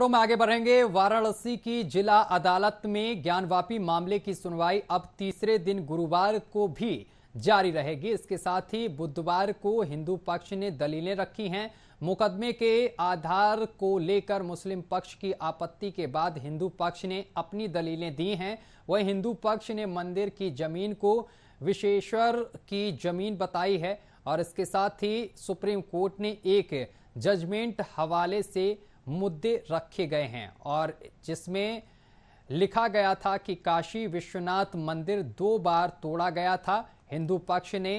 खबरों में आगे बढ़ेंगे वाराणसी की जिला अदालत में ज्ञानवापी मामले की सुनवाई अब तीसरे दिन गुरुवार को भी जारी रहेगी इसके साथ ही बुधवार को हिंदू पक्ष ने दलीलें रखी हैं मुकदमे के आधार को लेकर मुस्लिम पक्ष की आपत्ति के बाद हिंदू पक्ष ने अपनी दलीलें दी हैं वह हिंदू पक्ष ने मंदिर की जमीन को विशेश्वर की जमीन बताई है और इसके साथ ही सुप्रीम कोर्ट ने एक जजमेंट हवाले से मुद्दे रखे गए हैं और जिसमें लिखा गया था कि काशी विश्वनाथ मंदिर दो बार तोड़ा गया था हिंदू पक्ष ने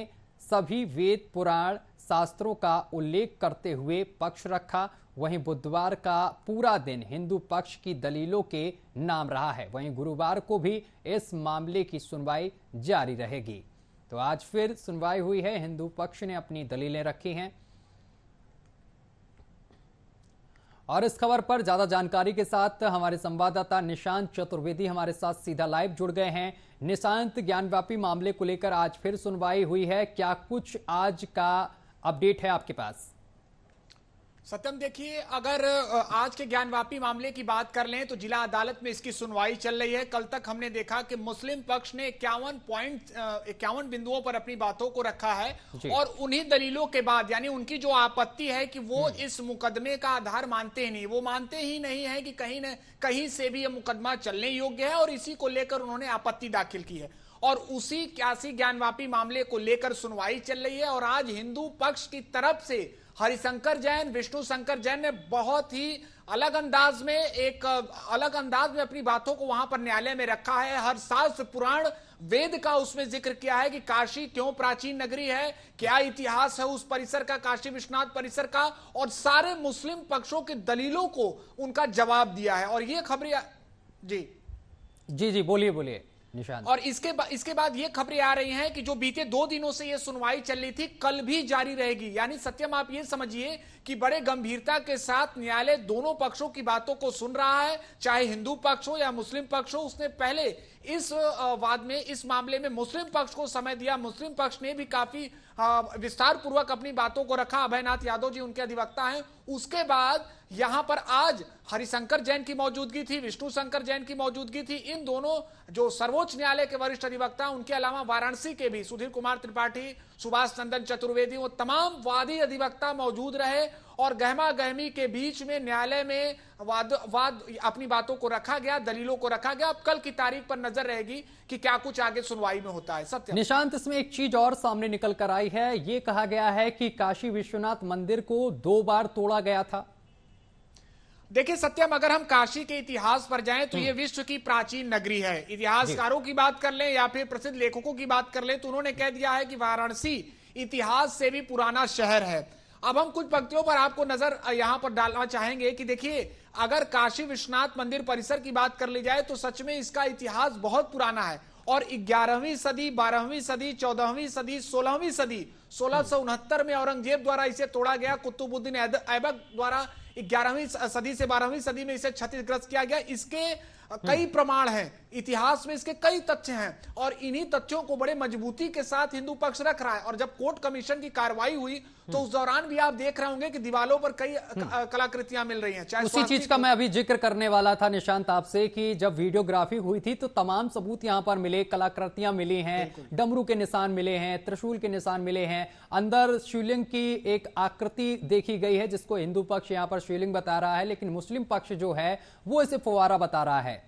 सभी वेद पुराण शास्त्रों का उल्लेख करते हुए पक्ष रखा वहीं बुधवार का पूरा दिन हिंदू पक्ष की दलीलों के नाम रहा है वहीं गुरुवार को भी इस मामले की सुनवाई जारी रहेगी तो आज फिर सुनवाई हुई है हिंदू पक्ष ने अपनी दलीलें रखी हैं और इस खबर पर ज्यादा जानकारी के साथ हमारे संवाददाता निशांत चतुर्वेदी हमारे साथ सीधा लाइव जुड़ गए हैं निशांत ज्ञानव्यापी मामले को लेकर आज फिर सुनवाई हुई है क्या कुछ आज का अपडेट है आपके पास सत्यम देखिए अगर आज के ज्ञानवापी मामले की बात कर लें तो जिला अदालत में इसकी सुनवाई चल रही है कल तक हमने देखा कि मुस्लिम पक्ष ने इक्यावन पॉइंट इक्यावन बिंदुओं पर अपनी बातों को रखा है और उन्हीं दलीलों के बाद यानी उनकी जो आपत्ति है कि वो हम्म। इस मुकदमे का आधार मानते ही नहीं वो मानते ही नहीं है कि कहीं न कहीं से भी ये मुकदमा चलने योग्य है और इसी को लेकर उन्होंने आपत्ति दाखिल की है और उसी क्यासी ज्ञानवापी मामले को लेकर सुनवाई चल रही है और आज हिंदू पक्ष की तरफ से हरिशंकर जैन विष्णु शंकर जैन ने बहुत ही अलग अंदाज में एक अलग अंदाज में अपनी बातों को वहां पर न्यायालय में रखा है हर शास्त्र पुराण वेद का उसमें जिक्र किया है कि काशी क्यों प्राचीन नगरी है क्या इतिहास है उस परिसर का काशी विश्वनाथ परिसर का और सारे मुस्लिम पक्षों के दलीलों को उनका जवाब दिया है और ये खबरें जी जी जी बोलिए बोलिए निशान और इसके बा, इसके बाद ये खबरें आ रही हैं कि जो बीते दो दिनों से ये सुनवाई चल रही थी कल भी जारी रहेगी यानी सत्यम आप ये समझिए कि बड़े गंभीरता के साथ न्यायालय दोनों पक्षों की बातों को सुन रहा है चाहे हिंदू पक्ष हो या मुस्लिम पक्ष हो उसने पहले इस वाद में इस मामले में मुस्लिम पक्ष को समय दिया मुस्लिम पक्ष ने भी काफी विस्तार पूर्वक अपनी बातों को रखा अभयनाथ यादव जी उनके अधिवक्ता हैं उसके बाद यहां पर आज हरिशंकर जैन की मौजूदगी थी विष्णु शंकर जैन की मौजूदगी थी इन दोनों जो सर्वोच्च न्यायालय के वरिष्ठ अधिवक्ता उनके अलावा वाराणसी के भी सुधीर कुमार त्रिपाठी सुभाष चंदन चतुर्वेदी वो तमाम वादी अधिवक्ता मौजूद रहे और गहमा गहमी के बीच में न्यायालय में वाद वाद अपनी बातों को रखा गया दलीलों को रखा गया अब कल की तारीख पर नजर रहेगी कि क्या कुछ आगे सुनवाई में होता है सत्य निशांत इसमें एक चीज और सामने निकल कर आई है ये कहा गया है कि काशी विश्वनाथ मंदिर को दो बार तोड़ा गया था देखिए सत्यम अगर हम काशी के इतिहास पर जाएं तो ये हम्म। विश्व की प्राचीन नगरी है इतिहासकारों की बात कर लें या फिर प्रसिद्ध लेखकों की बात कर लें तो उन्होंने कह दिया है कि वाराणसी इतिहास से भी पुराना शहर है अब हम कुछ पंक्तियों पर आपको नजर यहां पर डालना चाहेंगे कि देखिए अगर काशी विश्वनाथ मंदिर परिसर की बात कर ली जाए तो सच में इसका इतिहास बहुत पुराना है और ग्यारहवीं सदी बारहवीं सदी चौदहवीं सदी सोलहवीं सदी सोलह में औरंगजेब द्वारा इसे तोड़ा गया कुतुबुद्दीन ऐबक द्वारा ग्यारहवीं सदी से बारहवीं सदी में इसे क्षतिग्रस्त किया गया इसके कई हम्म। प्रमाण हैं इतिहास में इसके कई तथ्य हैं और इन्हीं तथ्यों को बड़े मजबूती के साथ हिंदू पक्ष रख रहा है और जब कोर्ट कमीशन की कार्रवाई हुई तो उस दौरान भी आप देख रहे होंगे कि दीवालों पर कई हम्म। कलाकृतियां मिल रही हैं उसी चीज का मैं अभी जिक्र करने वाला था निशांत आपसे कि जब वीडियोग्राफी हुई थी तो तमाम सबूत यहां पर मिले कलाकृतियां मिली हैं डमरू के निशान मिले हैं त्रिशूल के निशान मिले हैं हैं अंदर शिवलिंग की एक आकृति देखी गई है जिसको हिंदू पक्ष यहां पर शिवलिंग बता रहा है लेकिन मुस्लिम पक्ष जो है वो इसे फुवारा बता रहा है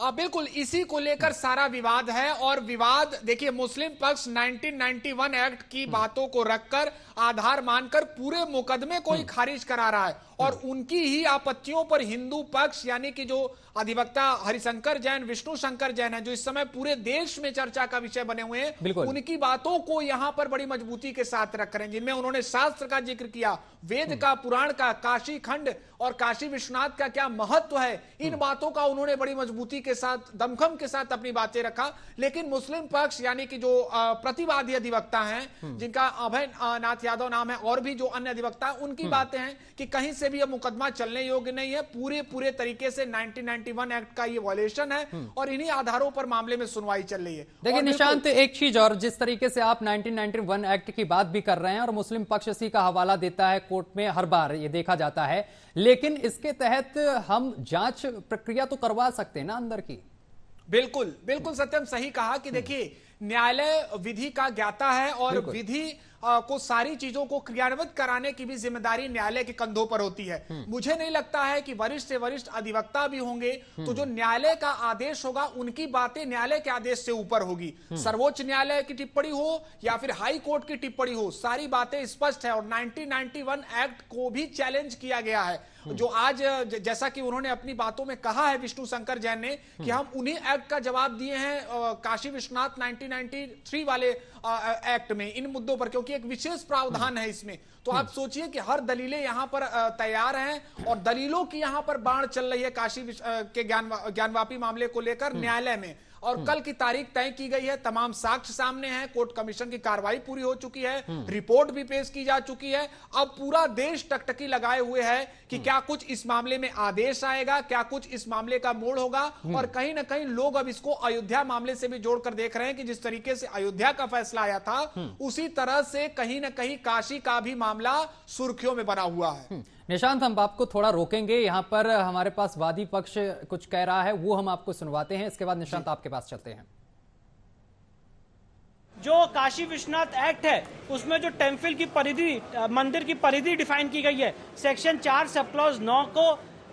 आ, हाँ, बिल्कुल इसी को लेकर सारा विवाद है और विवाद देखिए मुस्लिम पक्ष 1991 एक्ट की बातों को रखकर आधार मानकर पूरे मुकदमे को ही हम्म। खारिज करा रहा है और उनकी ही आपत्तियों पर हिंदू पक्ष यानी कि जो अधिवक्ता हरिशंकर जैन विष्णु शंकर जैन है जो इस समय पूरे देश में चर्चा का विषय बने हुए हैं उनकी बातों को यहां पर बड़ी मजबूती के साथ रख रहे हैं जिनमें उन्होंने शास्त्र का जिक्र किया वेद हम्म। का पुराण का काशी खंड और काशी विश्वनाथ का क्या महत्व है इन हम्म। बातों का उन्होंने बड़ी मजबूती के साथ दमखम के साथ अपनी बातें रखा लेकिन मुस्लिम पक्ष यानी कि जो प्रतिवादी अधिवक्ता है हम्म। जिनका अभय नाथ यादव नाम है और भी जो अन्य अधिवक्ता उनकी बातें हैं कि कहीं से से भी अब मुकदमा चलने योग्य नहीं है पूरे पूरे तरीके से 1991 एक्ट का ये वॉलेशन है हम्म। और इन्हीं आधारों पर मामले में सुनवाई चल रही है देखिए निशांत एक चीज और जिस तरीके से आप 1991 एक्ट की बात भी कर रहे हैं और मुस्लिम पक्ष इसी का हवाला देता है कोर्ट में हर बार ये देखा जाता है लेकिन इसके तहत हम जांच प्रक्रिया तो करवा सकते हैं ना अंदर की बिल्कुल बिल्कुल सत्यम सही कहा कि हम्म। देखिए न्यायालय विधि का ज्ञाता है और विधि को सारी चीजों को क्रियान्वित कराने की भी जिम्मेदारी न्यायालय के कंधों पर होती है हम्म। मुझे नहीं लगता है कि वरिष्ठ से वरिष्ठ अधिवक्ता भी होंगे तो हम्म। जो न्यायालय का आदेश होगा उनकी बातें न्यायालय के आदेश से ऊपर होगी हम्म। सर्वोच्च न्यायालय की टिप्पणी हो या फिर हाई कोर्ट की टिप्पणी हो सारी बातें स्पष्ट है और नाइनटीन एक्ट को भी चैलेंज किया गया है हम्म। जो आज जैसा कि उन्होंने अपनी बातों में कहा है विष्णु शंकर जैन ने कि हम्म। हम उन्हीं एक्ट का जवाब दिए हैं काशी विश्वनाथ 1993 वाले एक्ट में इन मुद्दों पर क्योंकि एक विशेष प्रावधान हम्म। है इसमें तो आप सोचिए कि हर दलीलें यहां पर तैयार हैं और दलीलों की यहां पर बाढ़ चल रही है काशी के ज्ञान ज्ञानवापी मामले को लेकर न्यायालय में और हम्म। कल की तारीख तय की गई है तमाम साक्ष्य सामने हैं कोर्ट कमीशन की कार्रवाई पूरी हो चुकी है हम्म। रिपोर्ट भी पेश की जा चुकी है अब पूरा देश टकटकी लगाए हुए है कि हम्म। क्या कुछ इस मामले में आदेश आएगा क्या कुछ इस मामले का मोड़ होगा और कहीं ना कहीं लोग अब इसको अयोध्या मामले से भी जोड़कर देख रहे हैं कि जिस तरीके से अयोध्या का फैसला आया था उसी तरह से कहीं ना कहीं काशी का भी मामला सुर्खियों में बना हुआ है निशांत हम आपको थोड़ा रोकेंगे यहाँ पर हमारे पास वादी पक्ष कुछ कह रहा है वो हम आपको सुनवाते हैं इसके बाद निशांत आपके पास चलते हैं जो काशी विश्वनाथ एक्ट है उसमें जो टेम्पल की परिधि मंदिर की परिधि डिफाइन की गई है सेक्शन चार सब क्लॉज नौ को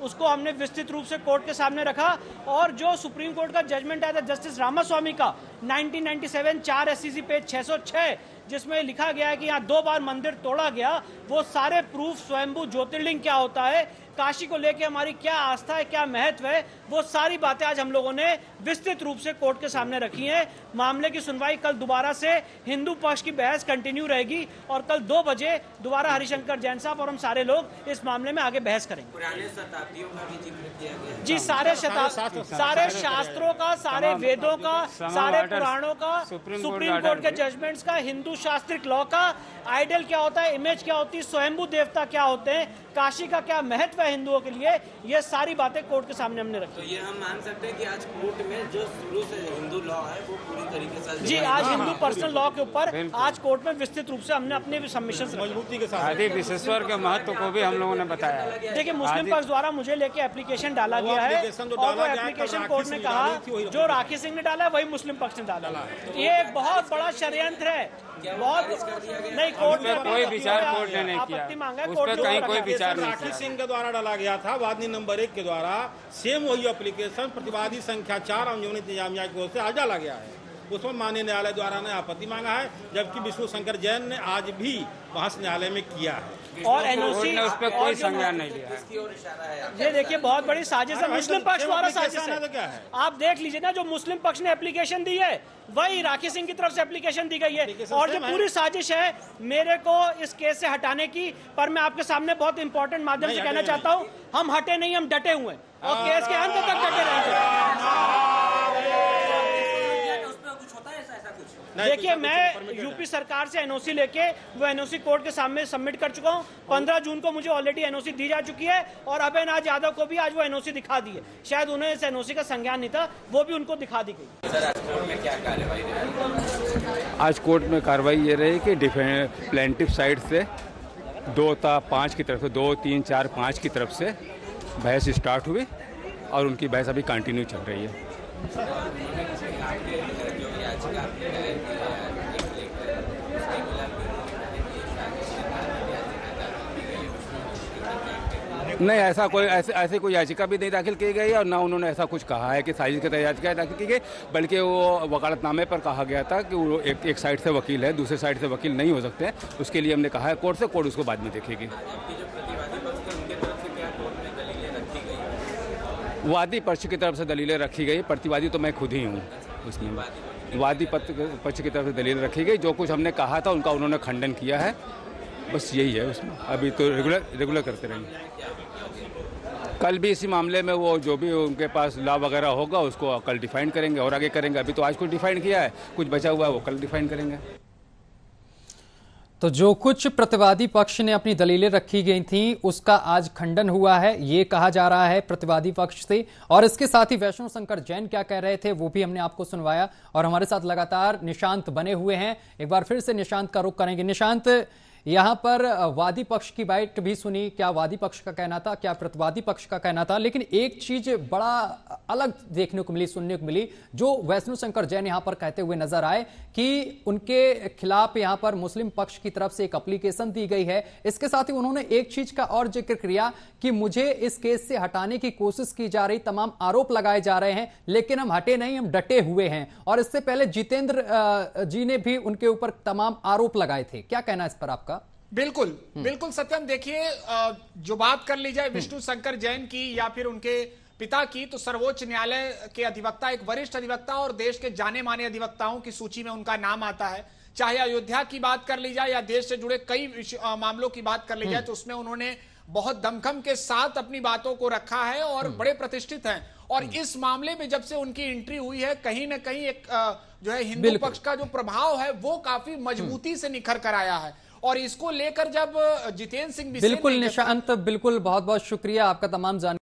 उसको हमने विस्तृत रूप से कोर्ट के सामने रखा और जो सुप्रीम कोर्ट का जजमेंट आया था जस्टिस रामास्वामी का 1997 चार एस e पेज 606 जिसमें लिखा गया है कि यहाँ दो बार मंदिर तोड़ा गया वो सारे प्रूफ स्वयंभू ज्योतिर्लिंग क्या होता है काशी को लेकर हमारी क्या आस्था है क्या महत्व है वो सारी बातें आज हम लोगों ने विस्तृत रूप से कोर्ट के सामने रखी हैं मामले की सुनवाई कल दोबारा से हिंदू पक्ष की बहस कंटिन्यू रहेगी और कल दो बजे दोबारा हरिशंकर जैन साहब और हम सारे लोग इस मामले में आगे बहस करेंगे पुराने शताब्दियों का भी गया जी सारे सारे शास्त्रों का सारे वेदों का सारे पुराणों का सुप्रीम कोर्ट के जजमेंट्स का हिंदू शास्त्रिक लॉ का आइडल क्या होता है इमेज क्या होती है स्वयंभू देवता क्या होते हैं काशी का क्या महत्व है हिंदुओं के लिए ये सारी बातें कोर्ट के सामने हमने रखी तो ये हम मान सकते हैं कि आज कोर्ट में जो शुरू से हिंदू लॉ है वो पूरी तरीके से जी आज हिंदू पर्सनल लॉ के ऊपर आज कोर्ट में विस्तृत रूप से हमने अपने सबमिशन मजबूती के साथ आदि के महत्व को भी हम लोगों ने बताया देखिए मुस्लिम पक्ष द्वारा मुझे लेके एप्लीकेशन तो डाला गया है और वो एप्लीकेशन कोर्ट ने कहा जो राखी सिंह ने डाला वही मुस्लिम पक्ष ने डाला तो ये एक बहुत बड़ा षडयंत्र है बहुत नहीं कोर्ट ने कोई विचार कोर्ट ने नहीं किया उस पर कहीं कोई विचार नहीं राखी सिंह के द्वारा द्वारा डाला गया था वादी नंबर एक के द्वारा सेम वही एप्लीकेशन प्रतिवादी संख्या चार अंजुमन इंतजामिया की ओर से आज डाला गया है उसमें माननीय न्यायालय द्वारा ने आपत्ति मांगा है जबकि विष्णु शंकर जैन ने आज भी बहस न्यायालय में किया है और एनओसी उस पर कोई संज्ञान नहीं लिया ये देखिए बहुत बड़ी साजिश है मुस्लिम तो पक्ष द्वारा साजिश है आप देख लीजिए ना जो मुस्लिम पक्ष ने एप्लीकेशन दी है वही राखी सिंह की तरफ से एप्लीकेशन दी गई है और जो पूरी साजिश है मेरे को इस केस से हटाने की पर मैं आपके सामने बहुत इंपॉर्टेंट माध्यम से कहना चाहता हूँ हम हटे नहीं हम डटे हुए और केस के अंत तक डटे रहेंगे देखिए मैं यूपी सरकार से एनओसी लेके वो एनओसी कोर्ट के सामने सबमिट कर चुका हूँ हाँ। पंद्रह जून को मुझे ऑलरेडी एनओसी दी जा चुकी है और अभय नाथ यादव को भी आज वो एनओसी दिखा दी है शायद उन्हें इस एनओसी का संज्ञान नहीं था वो भी उनको दिखा दी गई आज कोर्ट में कार्रवाई ये रही कि प्लेंटिव साइड से दो था पाँच की तरफ से दो तीन चार पाँच की तरफ से बहस स्टार्ट हुई और उनकी बहस अभी कंटिन्यू चल रही है नहीं ऐसा कोई ऐसे ऐसे कोई याचिका भी नहीं दाखिल की गई और ना उन्होंने ऐसा कुछ कहा है कि साजिश की तहत याचिका दाखिल की गई बल्कि वो वकालतनामे पर कहा गया था कि वो एक एक साइड से वकील है दूसरे साइड से वकील नहीं हो सकते उसके लिए हमने कहा है कोर्ट से कोर्ट उसको बाद में देखेगी वादी पक्ष की तरफ से दलीलें रखी गई प्रतिवादी तो मैं खुद ही हूँ उसमें वादी पक्ष की तरफ से दलील रखी गई जो कुछ हमने कहा था उनका उन्होंने खंडन किया है बस यही है उसमें अभी तो रेगुलर रेगुलर करते रहेंगे कल भी इसी मामले में वो जो भी उनके पास लॉ वगैरह होगा उसको कल डिफाइन करेंगे और आगे करेंगे अभी तो आज कुछ डिफाइन किया है कुछ बचा हुआ है वो कल डिफाइन करेंगे तो जो कुछ प्रतिवादी पक्ष ने अपनी दलीलें रखी गई थी उसका आज खंडन हुआ है ये कहा जा रहा है प्रतिवादी पक्ष से और इसके साथ ही वैष्णव शंकर जैन क्या कह रहे थे वो भी हमने आपको सुनवाया और हमारे साथ लगातार निशांत बने हुए हैं एक बार फिर से निशांत का रुख करेंगे निशांत यहां पर वादी पक्ष की बाइट भी सुनी क्या वादी पक्ष का कहना था क्या प्रतिवादी पक्ष का कहना था लेकिन एक चीज बड़ा अलग देखने को मिली सुनने को मिली जो वैष्णु शंकर जैन यहां पर कहते हुए नजर आए कि उनके खिलाफ यहां पर मुस्लिम पक्ष की तरफ से एक अप्लीकेशन दी गई है इसके साथ ही उन्होंने एक चीज का और जिक्र किया कि मुझे इस केस से हटाने की कोशिश की जा रही तमाम आरोप लगाए जा रहे हैं लेकिन हम हटे नहीं हम डटे हुए हैं और इससे पहले जितेंद्र जी ने भी उनके ऊपर तमाम आरोप लगाए थे क्या कहना इस पर आपका बिल्कुल हम्म। बिल्कुल सत्यम देखिए जो बात कर ली जाए हम्म। विष्णु शंकर जैन की या फिर उनके पिता की तो सर्वोच्च न्यायालय के अधिवक्ता एक वरिष्ठ अधिवक्ता और देश के जाने माने अधिवक्ताओं की सूची में उनका नाम आता है चाहे अयोध्या की बात कर ली जाए या देश से जुड़े कई मामलों की बात कर ली जाए हम्म। तो उसमें उन्होंने बहुत दमखम के साथ अपनी बातों को रखा है और बड़े प्रतिष्ठित हैं और इस मामले में जब से उनकी एंट्री हुई है कहीं ना कहीं एक जो है हिंदू पक्ष का जो प्रभाव है वो काफी मजबूती से निखर कर आया है और इसको लेकर जब जितेंद्र सिंह बिल्कुल निशांत बिल्कुल बहुत बहुत शुक्रिया आपका तमाम जानकारी